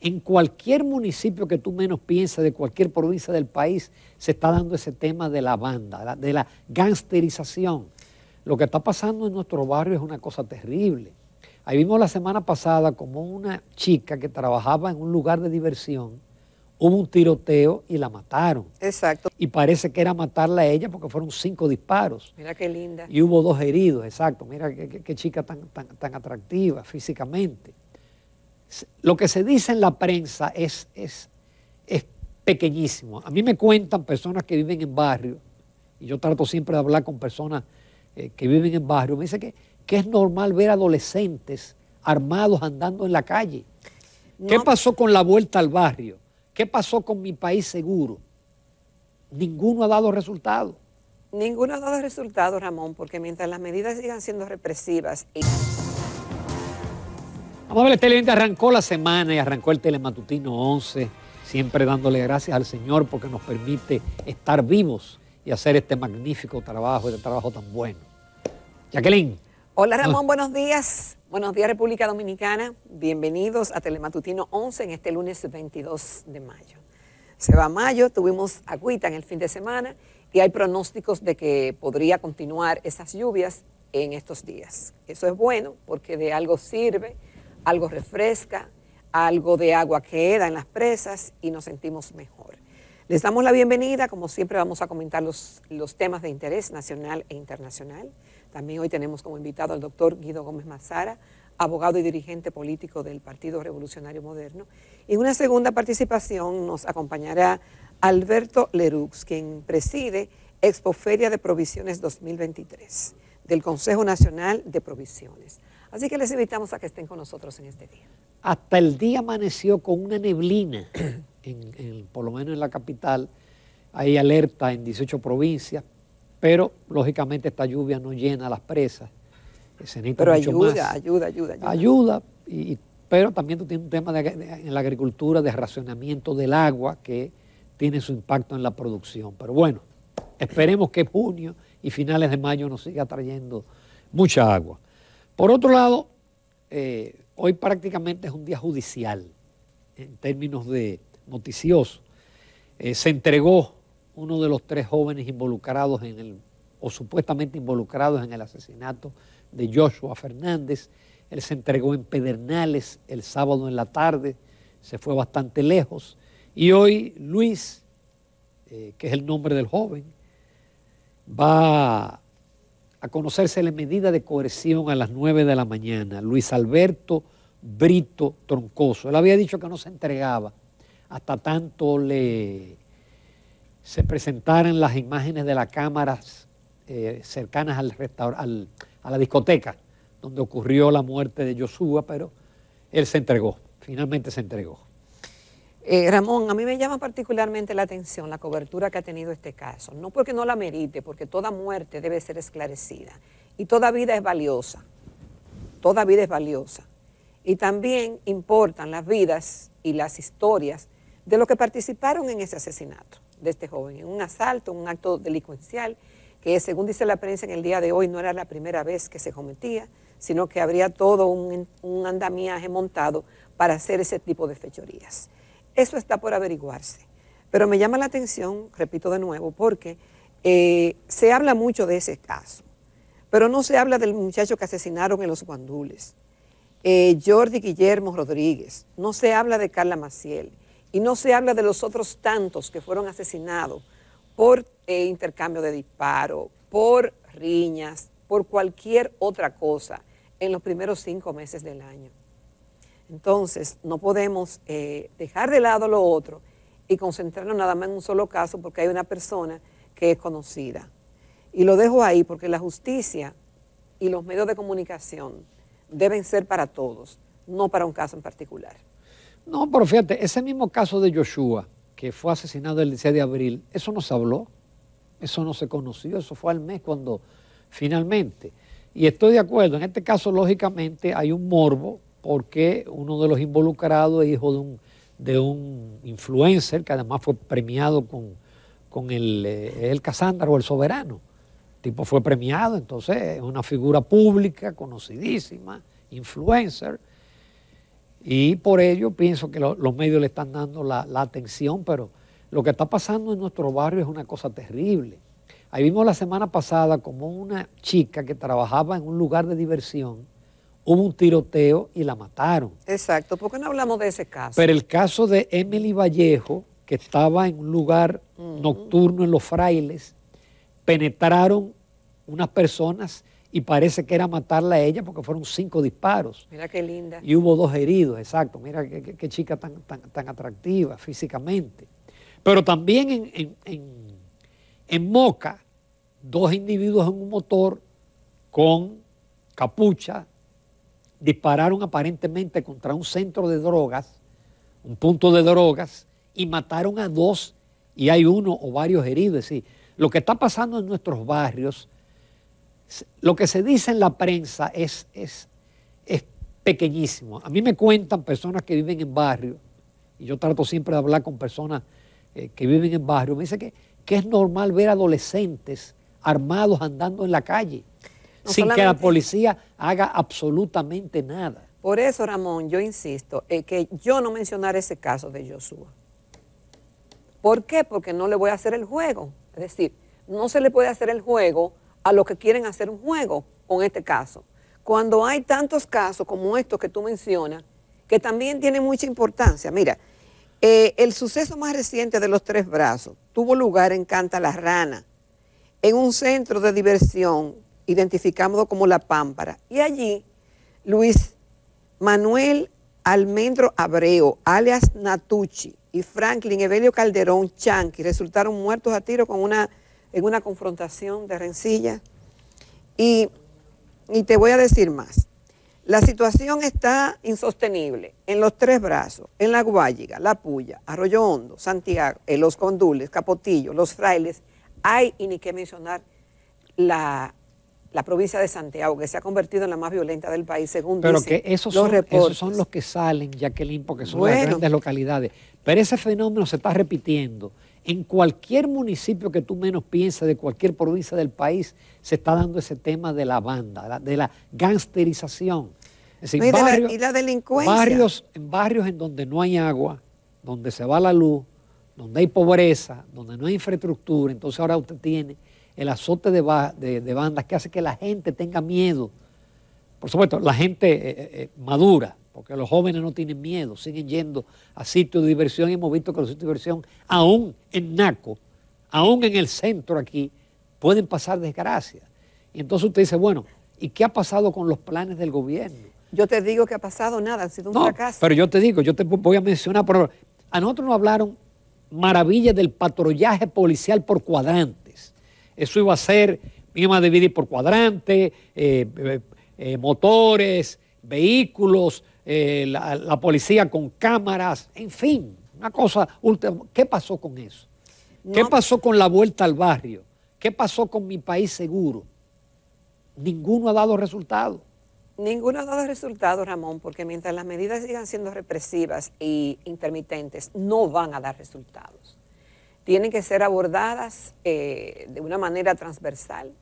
En cualquier municipio que tú menos pienses, de cualquier provincia del país, se está dando ese tema de la banda, de la gangsterización. Lo que está pasando en nuestro barrio es una cosa terrible. Ahí vimos la semana pasada como una chica que trabajaba en un lugar de diversión, hubo un tiroteo y la mataron. Exacto. Y parece que era matarla a ella porque fueron cinco disparos. Mira qué linda. Y hubo dos heridos, exacto. Mira qué, chica tan, tan, tan atractiva físicamente lo que se dice en la prensa es, es, es pequeñísimo. A mí me cuentan personas que viven en barrio, y yo trato siempre de hablar con personas eh, que viven en barrio, me dicen que, es normal ver adolescentes armados andando en la calle. ¿Qué pasó con la vuelta al barrio? ¿Qué pasó con mi país seguro? Ninguno ha dado resultado. Ninguno ha dado resultado, Ramón, porque mientras las medidas sigan siendo represivas... Y tele televidente, arrancó la semana y arrancó el Telematutino 11, siempre dándole gracias al Señor porque nos permite estar vivos y hacer este magnífico trabajo, este trabajo tan bueno. Jacqueline. Hola ah. Ramón, buenos días. Buenos días República Dominicana. Bienvenidos a Telematutino 11 en este lunes 22 de mayo. Se va mayo, tuvimos agüita en el fin de semana y hay pronósticos de que podría continuar esas lluvias en estos días. Eso es bueno porque de algo sirve algo refresca, algo de agua queda en las presas y nos sentimos mejor. Les damos la bienvenida, como siempre vamos a comentar los, temas de interés nacional e internacional. También hoy tenemos como invitado al doctor Guido Gómez Mazara, abogado y dirigente político del Partido Revolucionario Moderno. En una segunda participación nos acompañará Alberto Lerux, quien preside Expoferia de Provisiones 2023 del Consejo Nacional de Provisiones. Así que les invitamos a que estén con nosotros en este día. Hasta el día amaneció con una neblina, en, por lo menos en la capital. Hay alerta en 18 provincias, pero lógicamente esta lluvia no llena las presas. pero ayuda, ayuda, ayuda, ayuda. pero también tiene un tema en la agricultura de racionamiento del agua que tiene su impacto en la producción. Pero bueno, esperemos que junio y finales de mayo nos siga trayendo mucha agua. Por otro lado, eh, hoy prácticamente es un día judicial en términos de noticioso. Eh, se entregó uno de los tres jóvenes involucrados en el, o supuestamente involucrados en el asesinato de Joshua Fernández. Él se entregó en Pedernales el sábado en la tarde, se fue bastante lejos. Y hoy Luis, eh, que es el nombre del joven, va a conocerse la medida de coerción a las 9 de la mañana. Luis Alberto Brito Troncoso. Él había dicho que no se entregaba hasta tanto le se presentaran las imágenes de las cámaras eh, cercanas al, al, a la discoteca donde ocurrió la muerte de Joshua, pero él se entregó, finalmente se entregó. Eh, Ramón, a mí me llama particularmente la atención la cobertura que ha tenido este caso, no porque no la merite, porque toda muerte debe ser esclarecida y toda vida es valiosa, toda vida es valiosa. Y también importan las vidas y las historias de los que participaron en ese asesinato de este joven, en un asalto, un acto delincuencial que según dice la prensa en el día de hoy no era la primera vez que se cometía, sino que habría todo un andamiaje montado para hacer ese tipo de fechorías. Eso está por averiguarse. Pero me llama la atención, repito de nuevo, porque eh, se habla mucho de ese caso, pero no se habla del muchacho que asesinaron en los guandules, eh, Jordi Guillermo Rodríguez, no se habla de Carla Maciel y no se habla de los otros tantos que fueron asesinados por eh, intercambio de disparo, por riñas, por cualquier otra cosa en los primeros cinco meses del año. Entonces, no podemos eh, dejar de lado lo otro y concentrarnos nada más en un solo caso porque hay una persona que es conocida. Y lo dejo ahí porque la justicia y los medios de comunicación deben ser para todos, no para un caso en particular. No, pero fíjate, ese mismo caso de Joshua, que fue asesinado el 16 de abril, eso no se habló, eso no se conoció, eso fue al mes cuando finalmente. Y estoy de acuerdo, en este caso lógicamente hay un morbo porque uno de los involucrados es hijo de un, de un influencer que además fue premiado con, el, eh, el Casandra o el Soberano. El tipo fue premiado, entonces es una figura pública, conocidísima, influencer. Y por ello pienso que los medios le están dando la, la, atención, pero lo que está pasando en nuestro barrio es una cosa terrible. Ahí vimos la semana pasada como una chica que trabajaba en un lugar de diversión hubo un tiroteo y la mataron. Exacto, ¿por qué no hablamos de ese caso? Pero el caso de Emily Vallejo, que estaba en un lugar nocturno en Los Frailes, penetraron unas personas y parece que era matarla a ella porque fueron cinco disparos. Mira qué linda. Y hubo dos heridos, exacto. Mira qué, chica tan, tan, atractiva físicamente. Pero también en, en Moca, dos individuos en un motor con capucha, dispararon aparentemente contra un centro de drogas, un punto de drogas, y mataron a dos y hay uno o varios heridos. Lo que está pasando en nuestros barrios, lo que se dice en la prensa es, es, es pequeñísimo. A mí me cuentan personas que viven en barrios, y yo trato siempre de hablar con personas eh, que viven en barrios, me dicen que, que es normal ver adolescentes armados andando en la calle sin que la policía haga absolutamente nada. Por eso, Ramón, yo insisto en eh, que yo no mencionar ese caso de Joshua. ¿Por qué? Porque no le voy a hacer el juego. Es decir, no se le puede hacer el juego a los que quieren hacer un juego con este caso. Cuando hay tantos casos como estos que tú mencionas, que también tienen mucha importancia. Mira, eh, el suceso más reciente de los tres brazos tuvo lugar en Canta la Rana, en un centro de diversión identificamos como la pámpara. Y allí, Luis Manuel Almendro Abreu, alias Natucci, y Franklin Evelio Calderón Chanqui resultaron muertos a tiro con una, en una confrontación de rencilla. Y, te voy a decir más. La situación está insostenible en los tres brazos, en La Guayiga, La Puya, Arroyo Hondo, Santiago, en Los Condules, Capotillo, Los Frailes. Hay, y ni qué mencionar, la, la provincia de Santiago, que se ha convertido en la más violenta del país, según Pero que esos son, Esos son los que salen, Jacqueline, porque son las grandes localidades. Pero ese fenómeno se está repitiendo. En cualquier municipio que tú menos pienses de cualquier provincia del país, se está dando ese tema de la banda, de la gangsterización. Es y, barrios, la, delincuencia. Barrios, barrios en donde no hay agua, donde se va la luz, donde hay pobreza, donde no hay infraestructura. Entonces ahora usted tiene el azote de, bandas que hace que la gente tenga miedo. Por supuesto, la gente eh, eh, eh, madura, porque los jóvenes no tienen miedo, siguen yendo a sitios de diversión y hemos visto que los sitios de diversión, aún en Naco, aún en el centro aquí, pueden pasar desgracias. Y entonces usted dice, bueno, ¿y qué ha pasado con los planes del gobierno? Yo te digo que ha pasado nada, ha sido un no, fracaso. Pero yo te digo, yo te voy a mencionar, a nosotros nos hablaron maravillas del patrullaje policial por cuadrante eso iba a ser, iba a dividir por cuadrante, eh, eh, eh, motores, vehículos, la, policía con cámaras, en fin, una cosa última. ¿Qué pasó con eso? ¿Qué pasó con la vuelta al barrio? ¿Qué pasó con mi país seguro? Ninguno ha dado resultado. Ninguno ha dado resultado, Ramón, porque mientras las medidas sigan siendo represivas e intermitentes, no van a dar resultados tienen que ser abordadas eh, de una manera transversal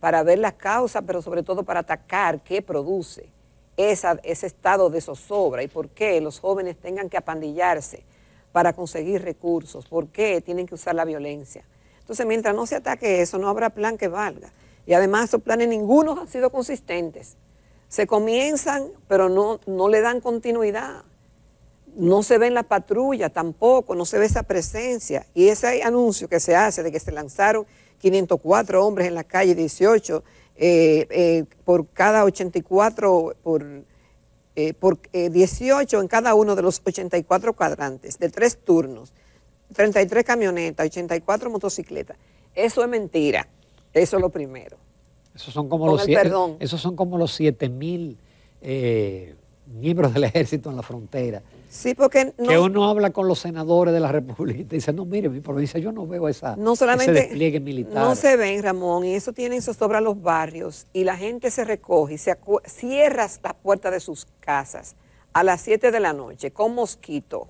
para ver las causas, pero sobre todo para atacar qué produce ese estado de zozobra y por qué los jóvenes tengan que apandillarse para conseguir recursos, por qué tienen que usar la violencia. Entonces, mientras no se ataque eso, no habrá plan que valga. Y además esos planes ninguno han sido consistentes. Se comienzan, pero no, no le dan continuidad no se ve en la patrulla tampoco, no se ve esa presencia. Y ese anuncio que se hace de que se lanzaron 504 hombres en la calle 18 eh, eh, por cada 84, por, eh, por 18 en cada uno de los 84 cuadrantes, de tres turnos, 33 camionetas, 84 motocicletas. Eso es mentira, eso es lo primero. Eso son como los, esos son como los 7 mil miembros del ejército en la frontera Sí, porque no, que uno habla con los senadores de la República y dice, no, mire, mi provincia, yo no veo esa, no solamente, ese despliegue militar. No se ven, Ramón, y eso tienen obras los barrios, y la gente se recoge y se cierra las puertas de sus casas a las 7 de la noche con mosquito,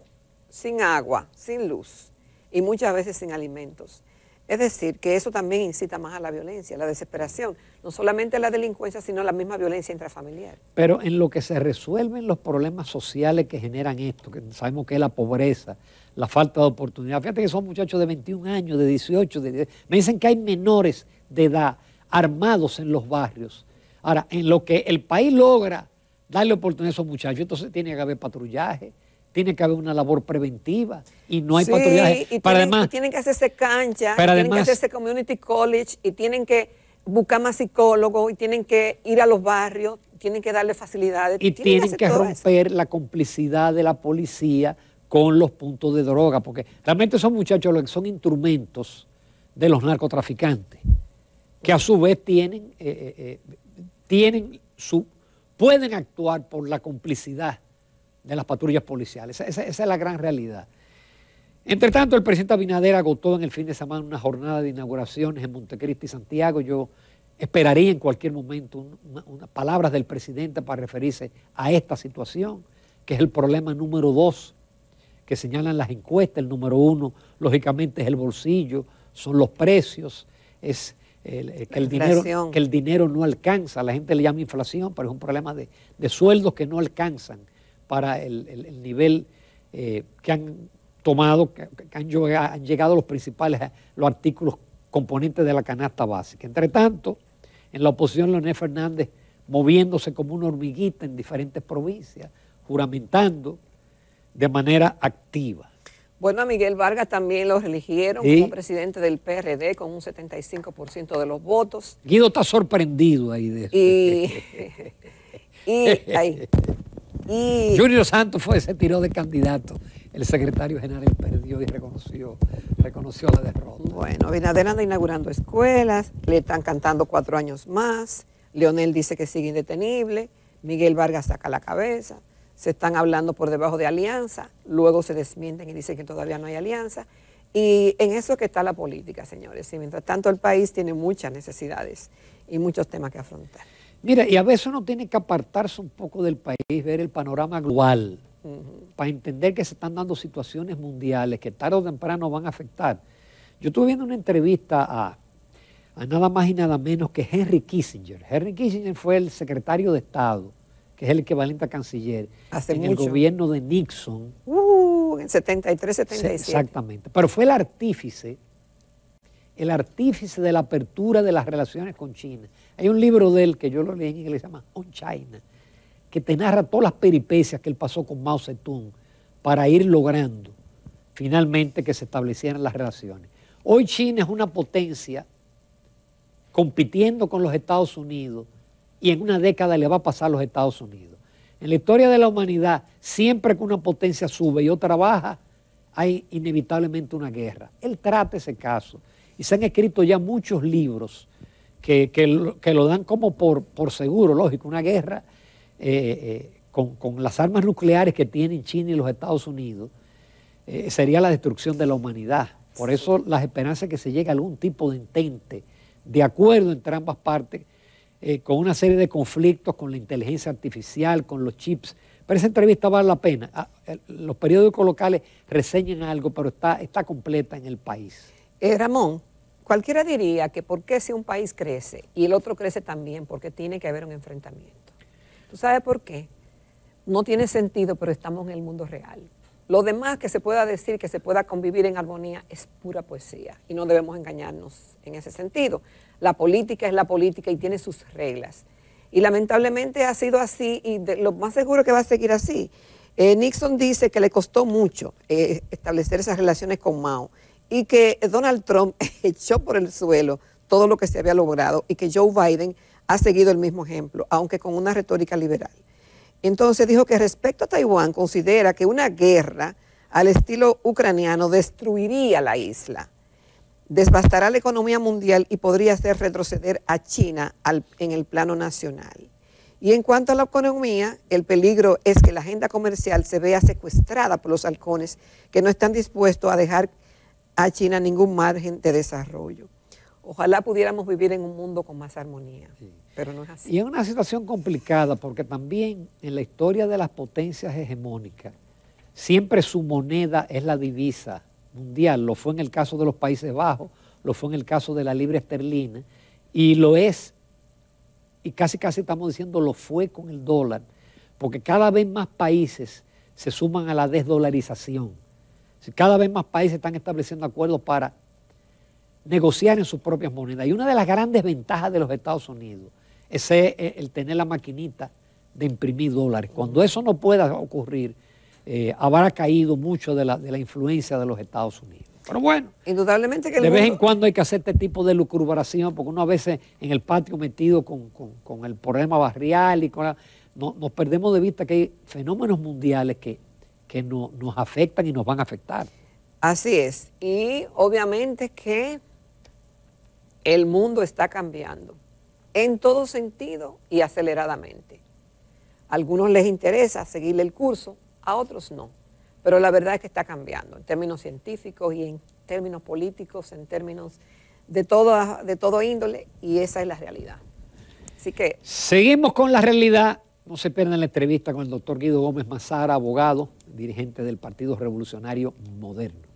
sin agua, sin luz, y muchas veces sin alimentos. Es decir, que eso también incita más a la violencia, a la desesperación, no solamente a la delincuencia, sino a la misma violencia intrafamiliar. Pero en lo que se resuelven los problemas sociales que generan esto, que sabemos que es la pobreza, la falta de oportunidad, fíjate que son muchachos de 21 años, de 18, de, me dicen que hay menores de edad armados en los barrios. Ahora, en lo que el país logra darle oportunidad a esos muchachos, entonces tiene que haber patrullaje, tiene que haber una labor preventiva y no hay sí, patrullaje. Y para tienen, además, tienen que hacerse cancha, tienen que hacerse community college y tienen que buscar más psicólogos y tienen que ir a los barrios, tienen que darle facilidades. Y tienen, que, romper la complicidad de la policía con los puntos de droga, porque realmente son muchachos los que son instrumentos de los narcotraficantes, que a su vez tienen, eh, eh, eh, tienen su, pueden actuar por la complicidad de las patrullas policiales. Esa, es la gran realidad. Entre tanto, el presidente Abinader agotó en el fin de semana una jornada de inauguraciones en Montecristi y Santiago. Yo esperaría en cualquier momento unas palabras del presidente para referirse a esta situación, que es el problema número dos que señalan las encuestas. El número uno, lógicamente, es el bolsillo, son los precios, es el, eh, que, el dinero, que el dinero no alcanza. La gente le llama inflación, pero es un problema de, de sueldos que no alcanzan para el, nivel eh, que han tomado, que, han, llegado, los principales, eh, los artículos componentes de la canasta básica. Entre tanto, en la oposición Leonel Fernández moviéndose como una hormiguita en diferentes provincias, juramentando de manera activa. Bueno, a Miguel Vargas también lo eligieron como presidente del PRD con un 75% de los votos. Guido está sorprendido ahí de eso. y, ahí, Y... Junior Santos fue, ese tiró de candidato. El secretario general perdió y reconoció, reconoció la derrota. Bueno, Binader anda inaugurando escuelas, le están cantando cuatro años más, Leonel dice que sigue indetenible, Miguel Vargas saca la cabeza, se están hablando por debajo de alianza, luego se desmienten y dicen que todavía no hay alianza. Y en eso es que está la política, señores. Y mientras tanto el país tiene muchas necesidades y muchos temas que afrontar. Mira, y a veces uno tiene que apartarse un poco del país, ver el panorama global, para entender que se están dando situaciones mundiales que tarde o temprano van a afectar. Yo estuve viendo una entrevista a, nada más y nada menos que Henry Kissinger. Henry Kissinger fue el secretario de Estado, que es el equivalente a canciller, en el gobierno de Nixon. Uh, en 73, 76 Exactamente. Pero fue el artífice el artífice de la apertura de las relaciones con China. Hay un libro de él que yo lo leí en inglés, se llama On China, que te narra todas las peripecias que él pasó con Mao Zedong para ir logrando finalmente que se establecieran las relaciones. Hoy China es una potencia compitiendo con los Estados Unidos y en una década le va a pasar a los Estados Unidos. En la historia de la humanidad, siempre que una potencia sube y otra baja, hay inevitablemente una guerra. Él trata ese caso. Y se han escrito ya muchos libros que, que, lo dan como por, seguro, lógico, una guerra eh, eh, con, las armas nucleares que tienen China y los Estados Unidos, eh, sería la destrucción de la humanidad. Por eso las esperanzas que se llegue a algún tipo de intente, de acuerdo entre ambas partes, con una serie de conflictos, con la inteligencia artificial, con los chips, pero esa entrevista vale la pena. Ah, los periódicos locales reseñan algo, pero está, está completa en el país. Ramón, Cualquiera diría que por qué si un país crece y el otro crece también, porque tiene que haber un enfrentamiento. ¿Tú sabes por qué? No tiene sentido, pero estamos en el mundo real. Lo demás que se pueda decir, que se pueda convivir en armonía, es pura poesía y no debemos engañarnos en ese sentido. La política es la política y tiene sus reglas. Y lamentablemente ha sido así y lo más seguro que va a seguir así. Eh, Nixon dice que le costó mucho eh, establecer esas relaciones con Mao y que Donald Trump echó por el suelo todo lo que se había logrado y que Joe Biden ha seguido el mismo ejemplo, aunque con una retórica liberal. Entonces dijo que respecto a Taiwán considera que una guerra al estilo ucraniano destruiría la isla, desbastará la economía mundial y podría hacer retroceder a China en el plano nacional. Y en cuanto a la economía, el peligro es que la agenda comercial se vea secuestrada por los halcones que no están dispuestos a dejar a China ningún margen de desarrollo. Ojalá pudiéramos vivir en un mundo con más armonía, pero no es así. Y es una situación complicada porque también en la historia de las potencias hegemónicas, siempre su moneda es la divisa mundial. Lo fue en el caso de los Países Bajos, lo fue en el caso de la libra esterlina y lo es, y casi casi estamos diciendo lo fue con el dólar, porque cada vez más países se suman a la desdolarización. Cada vez más países están estableciendo acuerdos para negociar en sus propias monedas. Y una de las grandes ventajas de los Estados Unidos es eh, el tener la maquinita de imprimir dólares. Cuando eso no pueda ocurrir, eh, habrá caído mucho de la, influencia de los Estados Unidos. Pero bueno, indudablemente que de vez en cuando hay que hacer este tipo de lucubración, porque uno a veces en el patio metido con, el problema barrial y con nos perdemos de vista que hay fenómenos mundiales que que nos afectan y nos van a afectar. Así es. Y obviamente que el mundo está cambiando en todo sentido y aceleradamente. A algunos les interesa seguirle el curso, a otros no. Pero la verdad es que está cambiando en términos científicos y en términos políticos, en términos de todo, de todo índole, y esa es la realidad. Así que. Seguimos con la realidad no se pierdan la entrevista con el doctor Guido Gómez Mazara, abogado, dirigente del Partido Revolucionario Moderno.